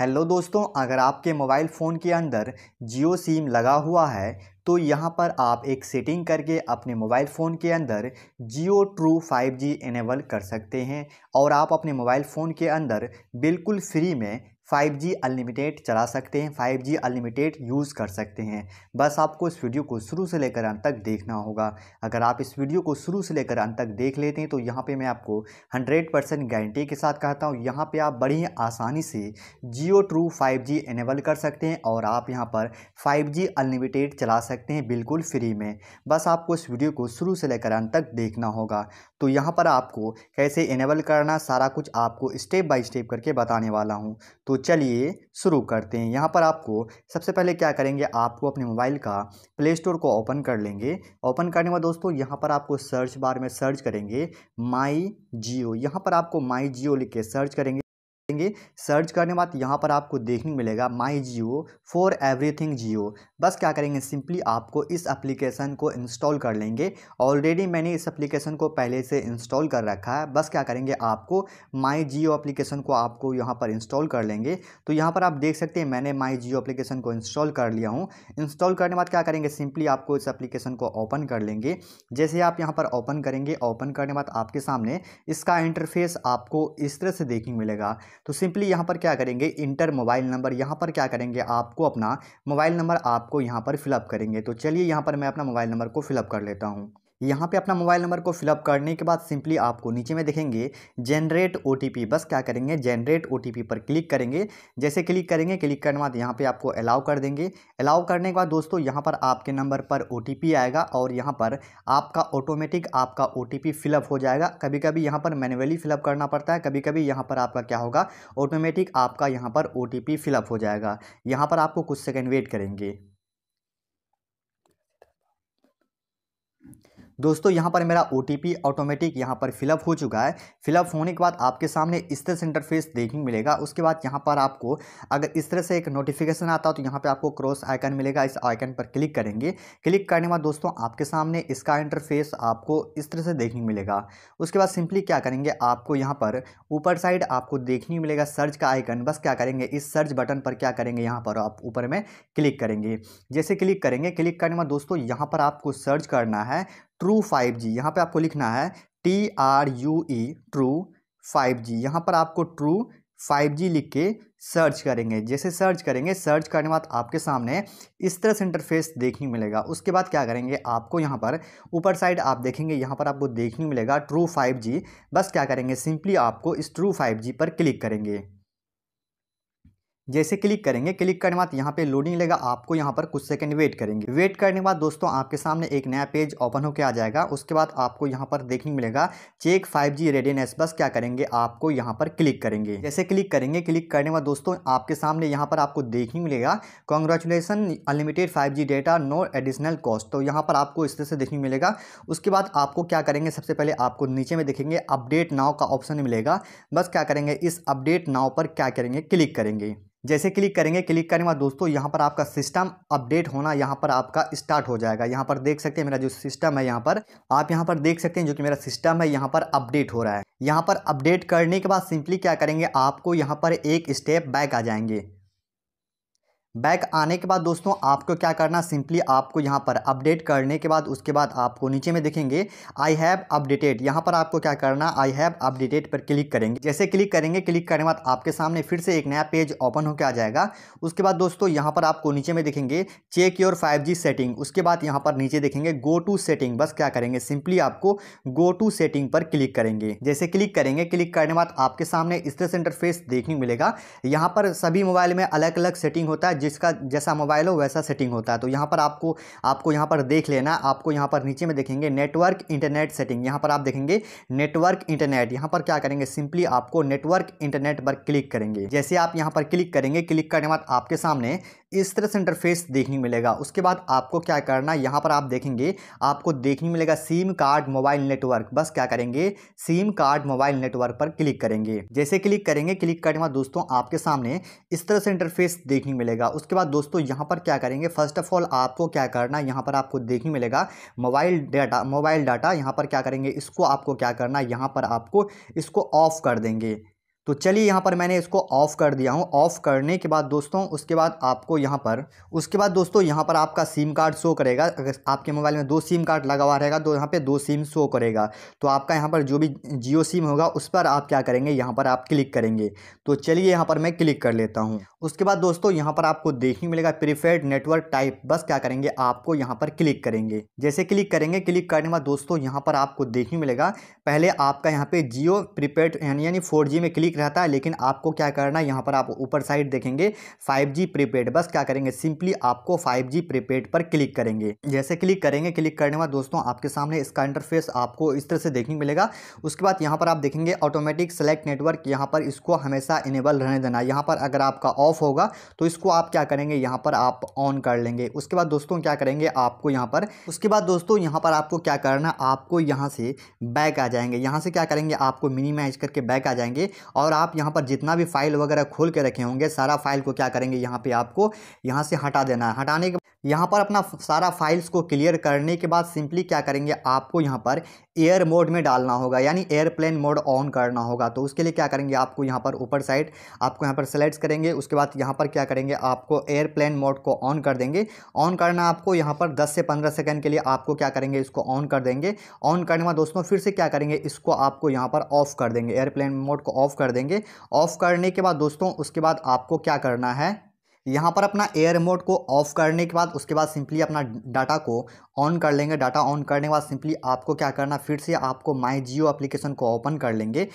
hello दोस्तों अगर आपके मोबाइल फ़ोन के अंदर जियो सिम लगा हुआ है तो यहाँ पर आप एक सेटिंग करके अपने मोबाइल फ़ोन के अंदर जियो ट्रू 5G एनेबल कर सकते हैं और आप अपने मोबाइल फ़ोन के अंदर बिल्कुल फ्री में 5G अनलिमिटेड चला सकते हैं 5G अनलिमिटेड यूज़ कर सकते हैं बस आपको इस वीडियो को शुरू से लेकर अंत तक देखना होगा अगर आप इस वीडियो को शुरू से लेकर अंत तक देख लेते हैं तो यहाँ पे मैं आपको 100 परसेंट गारंटी के साथ कहता हूँ यहाँ पे आप बड़ी आसानी से जियो ट्रू 5G इनेबल कर सकते हैं और आप यहाँ पर जी अनलिमिटेड चला सकते हैं बिल्कुल फ्री में बस आपको इस वीडियो को शुरू से लेकर अंत तक देखना होगा तो यहाँ पर आपको कैसे इनेबल करना सारा कुछ आपको स्टेप बाई स्टेप करके बताने वाला हूँ तो चलिए शुरू करते हैं यहाँ पर आपको सबसे पहले क्या करेंगे आपको अपने मोबाइल का प्ले स्टोर को ओपन कर लेंगे ओपन करने के बाद दोस्तों यहाँ पर आपको सर्च बार में सर्च करेंगे माई जियो यहाँ पर आपको माई जियो लिख के सर्च करेंगे करेंगे सर्च करने के बाद यहाँ पर आपको देखने मिलेगा माई जियो फॉर एवरीथिंग जियो बस क्या करेंगे सिंपली आपको इस एप्लीकेशन को इंस्टॉल कर लेंगे ऑलरेडी मैंने इस एप्लीकेशन को पहले से इंस्टॉल कर रखा है बस क्या करेंगे आपको माई जियो अप्लीकेशन को आपको यहाँ पर इंस्टॉल कर लेंगे तो यहाँ पर आप देख सकते हैं मैंने माई जियो अप्लीकेशन को इंस्टॉल कर लिया हूँ इंस्टॉल करने के बाद क्या करेंगे सिंपली आपको इस एप्लीकेशन को ओपन कर लेंगे जैसे आप यहाँ पर ओपन करेंगे ओपन करने के बाद आपके सामने इसका इंटरफेस आपको इस तरह से देखने मिलेगा तो सिंपली यहाँ पर क्या करेंगे इंटर मोबाइल नंबर यहाँ पर क्या करेंगे आपको अपना मोबाइल नंबर आपको यहाँ पर फिलअप करेंगे तो चलिए यहाँ पर मैं अपना मोबाइल नंबर को फिलअप कर लेता हूँ यहाँ पे अपना मोबाइल नंबर को फिलअप करने के बाद सिंपली आपको नीचे में देखेंगे जनरेट ओ बस क्या करेंगे जनरेट ओ पर क्लिक करेंगे जैसे क्लिक करेंगे क्लिक करने के बाद यहाँ पर आपको अलाउ कर देंगे अलाउ करने के बाद दोस्तों यहाँ पर आपके नंबर पर ओ आएगा और यहाँ पर आपका ऑटोमेटिक आपका ओ फिलअप हो जाएगा कभी कभी यहाँ पर मैनुअली फिलअप करना पड़ता है कभी कभी यहाँ पर आपका क्या होगा ऑटोमेटिक आपका यहाँ पर ओ फिलअप हो जाएगा यहाँ पर आपको कुछ सेकेंड वेट करेंगे दोस्तों यहाँ पर मेरा ओ टी ऑटोमेटिक यहाँ पर फिलअप हो चुका है फिलअप होने के बाद आपके सामने इस तरह से इंटरफेस देखने मिलेगा उसके बाद यहाँ पर आपको अगर इस तरह से एक नोटिफिकेशन आता है तो यहाँ पर आपको क्रॉस आइकन मिलेगा इस आइकन पर क्लिक करेंगे क्लिक करने के बाद दोस्तों आपके सामने इसका इंटरफेस आपको इस तरह से देखने मिलेगा उसके बाद सिंपली क्या करेंगे आपको यहाँ पर ऊपर साइड आपको देखने मिलेगा सर्च का आइकन बस क्या करेंगे इस सर्च बटन पर क्या करेंगे यहाँ पर आप ऊपर में क्लिक करेंगे जैसे क्लिक करेंगे क्लिक करने के बाद दोस्तों यहाँ पर आपको सर्च करना है ट्रू फाइव जी यहाँ पर आपको लिखना है T R U E true five G यहाँ पर आपको ट्रू फाइव जी लिख के सर्च करेंगे जैसे सर्च करेंगे सर्च करने के बाद आपके सामने इस तरह से इंटरफेस देखने मिलेगा उसके बाद क्या करेंगे आपको यहाँ पर ऊपर साइड आप देखेंगे यहाँ पर आपको देखने मिलेगा ट्रू फाइव जी बस क्या करेंगे सिंपली आपको इस ट्रू फाइव जी पर क्लिक करेंगे जैसे क्लिक करेंगे क्लिक करने के बाद यहाँ पे लोडिंग लेगा आपको यहाँ पर कुछ सेकंड वेट करेंगे वेट करने के बाद दोस्तों आपके सामने एक नया पेज ओपन होकर आ जाएगा उसके बाद आपको यहाँ पर देखने मिलेगा चेक 5G रेडियनेस बस क्या करेंगे आपको यहाँ पर क्लिक करेंगे जैसे क्लिक करेंगे क्लिक करने के बाद दोस्तों आपके सामने यहाँ पर आपको देखने मिलेगा congratulation unlimited five data no additional cost तो यहाँ पर आपको इस तरह से देखने मिलेगा उसके बाद आपको क्या करेंगे सबसे पहले आपको नीचे में देखेंगे अपडेट नाव का ऑप्शन मिलेगा बस क्या करेंगे इस अपडेट नाव पर क्या करेंगे क्लिक करेंगे जैसे क्लिक करेंगे क्लिक करने के बाद दोस्तों यहाँ पर आपका सिस्टम अपडेट होना यहाँ पर आपका स्टार्ट हो जाएगा यहाँ पर देख सकते हैं मेरा जो सिस्टम है यहाँ पर आप यहाँ पर देख सकते हैं जो कि मेरा सिस्टम है यहाँ पर अपडेट हो रहा है यहाँ पर अपडेट करने के बाद सिंपली क्या करेंगे आपको यहाँ पर एक स्टेप बैक आ जाएंगे बैक आने के बाद दोस्तों आपको क्या करना सिंपली आपको यहाँ पर अपडेट करने के बाद उसके बाद आपको नीचे में देखेंगे आई हैव अपडेटेड यहाँ पर आपको क्या करना आई हैव अपडेटेड पर क्लिक करेंगे जैसे क्लिक करेंगे क्लिक करने के बाद आपके सामने फिर से एक नया पेज ओपन होकर आ जाएगा उसके बाद दोस्तों यहाँ पर आपको नीचे में देखेंगे चेक योर फाइव सेटिंग उसके बाद यहाँ पर नीचे देखेंगे गो टू सेटिंग बस क्या करेंगे सिंपली आपको गो टू सेटिंग पर क्लिक करेंगे जैसे क्लिक करेंगे क्लिक करने के बाद आपके सामने इस तरह से इंटरफेस देखने मिलेगा यहाँ पर सभी मोबाइल में अलग अलग सेटिंग होता है जिसका जैसा मोबाइल हो वैसा सेटिंग होता है तो यहाँ पर आपको आपको यहाँ पर देख लेना आपको यहाँ पर नीचे में देखेंगे नेटवर्क इंटरनेट सेटिंग यहाँ पर आप देखेंगे नेटवर्क इंटरनेट यहाँ पर क्या करेंगे सिंपली आपको नेटवर्क इंटरनेट पर क्लिक करेंगे जैसे आप यहाँ पर क्लिक करेंगे क्लिक करने के बाद आपके सामने इस तरह से इंटरफेस देखने मिलेगा उसके बाद आपको क्या करना है यहाँ पर आप देखेंगे आपको देखने मिलेगा सिम कार्ड मोबाइल नेटवर्क बस क्या करेंगे सिम कार्ड मोबाइल नेटवर्क पर क्लिक करेंगे जैसे क्लिक करेंगे क्लिक करने के बाद दोस्तों आपके सामने इस तरह से इंटरफेस देखने मिलेगा उसके बाद दोस्तों यहाँ पर क्या करेंगे फर्स्ट ऑफ ऑल आपको क्या करना है यहाँ पर आपको देखने मिलेगा मोबाइल डाटा मोबाइल डाटा यहाँ पर क्या करेंगे इसको आपको क्या करना है यहाँ पर आपको इसको ऑफ कर देंगे तो चलिए यहाँ पर मैंने इसको ऑफ़ कर दिया हूँ ऑफ़ करने के बाद दोस्तों उसके बाद आपको यहाँ पर उसके बाद दोस्तों यहाँ पर आपका सिम कार्ड शो करेगा अगर आपके मोबाइल में दो सिम कार्ड लगा हुआ रहेगा तो यहाँ पे दो सिम शो करेगा तो आपका यहाँ पर जो भी जियो सिम होगा उस पर आप क्या करेंगे यहाँ पर आप क्लिक करेंगे तो चलिए यहाँ पर मैं क्लिक कर लेता हूँ उसके बाद दोस्तों यहाँ पर आपको देखने मिलेगा प्रीफेड नेटवर्क टाइप बस क्या करेंगे आपको यहाँ पर क्लिक करेंगे जैसे क्लिक करेंगे क्लिक करने के बाद दोस्तों यहाँ पर आपको देखने मिलेगा पहले आपका यहाँ पर जियो प्रीपेड यानी यानी फोर में क्लिक ठीक रहता है लेकिन आपको क्या करना है यहाँ पर आप ऊपर साइड देखेंगे फाइव जी प्रीपेड बस क्या करेंगे सिंपली आपको फाइव जी प्रीपेड पर क्लिक करेंगे जैसे क्लिक करेंगे क्लिक करने के बाद दोस्तों आपके सामने इसका इंटरफेस आपको इस तरह से देखने मिलेगा उसके बाद यहाँ पर आप देखेंगे ऑटोमेटिक सेलेक्ट नेटवर्क यहाँ पर इसको हमेशा इनेबल रहने देना यहाँ पर अगर आपका ऑफ होगा तो इसको आप क्या करेंगे यहाँ पर आप ऑन कर लेंगे उसके बाद दोस्तों क्या करेंगे आपको यहाँ पर उसके बाद दोस्तों यहाँ पर आपको क्या करना आपको यहाँ से बैक आ जाएंगे यहाँ से क्या करेंगे आपको मिनिमाइज करके बैक आ जाएंगे और और आप यहाँ पर जितना भी फाइल वगैरह खोल के रखे होंगे सारा फाइल को क्या करेंगे यहाँ पे आपको यहाँ से हटा देना है हटाने के यहाँ पर अपना सारा फाइल्स को क्लियर करने के बाद सिंपली क्या करेंगे आपको यहाँ पर एयर मोड में डालना होगा यानी एयरप्लेन मोड ऑन करना होगा तो उसके लिए क्या करेंगे आपको यहाँ पर ऊपर साइड आपको यहाँ पर सेलेक्ट करेंगे उसके बाद यहाँ पर क्या करेंगे आपको एयरप्लेन मोड को ऑन कर देंगे ऑन करना आपको यहाँ पर दस से पंद्रह सेकेंड के लिए आपको क्या करेंगे इसको ऑन कर देंगे ऑन करने बाद दोस्तों फिर से क्या करेंगे इसको आपको यहाँ पर ऑफ़ कर देंगे एयरप्लेन मोड को ऑफ़ कर देंगे ऑफ़ करने के बाद दोस्तों उसके बाद आपको क्या करना है यहाँ पर अपना एयर मोड को ऑफ करने के बाद उसके बाद सिंपली अपना डाटा को ऑन कर लेंगे डाटा ऑन करने के बाद सिंपली आपको क्या करना फिर से आपको माई जियो एप्लीकेशन को ओपन कर लेंगे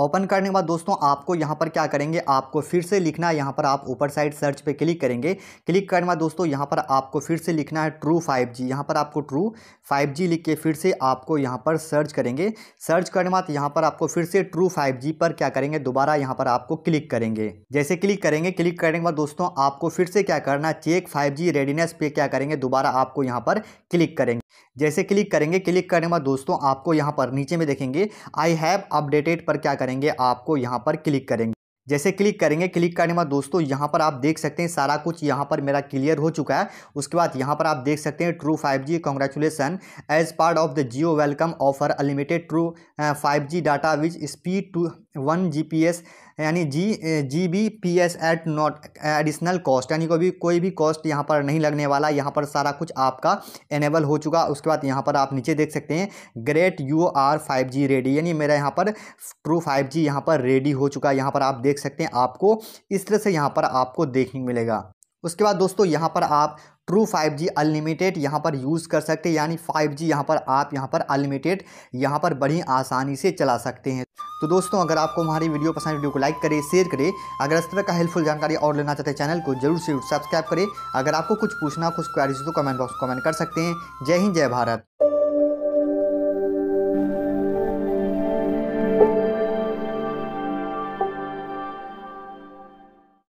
ओपन करने के बाद दोस्तों आपको यहाँ पर क्या करेंगे आपको फिर से लिखना है यहाँ पर आप ऊपर साइड सर्च पे क्लिक करेंगे क्लिक करने के बाद दोस्तों यहाँ पर आपको फिर से लिखना है ट्रू फाइव जी यहाँ पर आपको ट्रू फाइव जी लिख के फिर से आपको यहाँ पर सर्च करेंगे सर्च करने के बाद यहाँ पर आपको फिर से ट्रू फाइव जी पर क्या करेंगे दोबारा यहाँ पर आपको क्लिक करेंगे जैसे क्लिक करेंगे क्लिक करने के बाद दोस्तों आपको फिर से क्या करना है चेक फाइव रेडीनेस पे क्या करेंगे दोबारा आपको यहाँ पर क्लिक करेंगे जैसे क्लिक करेंगे क्लिक करने के बाद दोस्तों आपको यहाँ पर नीचे में देखेंगे आई हैव अपडेटेड पर क्या करेंगे आपको यहाँ पर क्लिक करेंगे जैसे क्लिक करेंगे क्लिक करने के बाद दोस्तों यहाँ पर आप देख सकते हैं सारा कुछ यहाँ पर मेरा क्लियर हो चुका है उसके बाद यहाँ पर आप देख सकते हैं true 5G G congratulation as part of the Jio welcome offer unlimited true 5G data which speed to one G P S यानी G G B P S at not additional cost यानी कोई भी कोई भी कॉस्ट यहाँ पर नहीं लगने वाला यहाँ पर सारा कुछ आपका एनेबल हो चुका उसके बाद यहाँ पर आप नीचे देख सकते हैं great you are five G ready यानी मेरा यहाँ पर ट्रू फाइव जी यहाँ पर रेडी हो चुका है यहाँ पर आप देख सकते हैं आपको इस तरह से यहाँ पर आपको देखने मिलेगा उसके बाद दोस्तों यहाँ पर आप ट्रू 5G अनलिमिटेड यहाँ पर यूज़ कर सकते हैं यानी 5G जी यहाँ पर आप यहाँ पर अनलिमिटेड यहाँ पर बड़ी आसानी से चला सकते हैं तो दोस्तों अगर आपको हमारी वीडियो पसंद वीडियो को लाइक करें शेयर करें अगर इस तरह का हेल्पफुल जानकारी और लेना चाहते हैं चैनल को जरूर से सब्सक्राइब करें अगर आपको कुछ पूछना कुछ क्वारीज तो कमेंट बॉक्स कमेंट कर सकते हैं जय हिंद जय भारत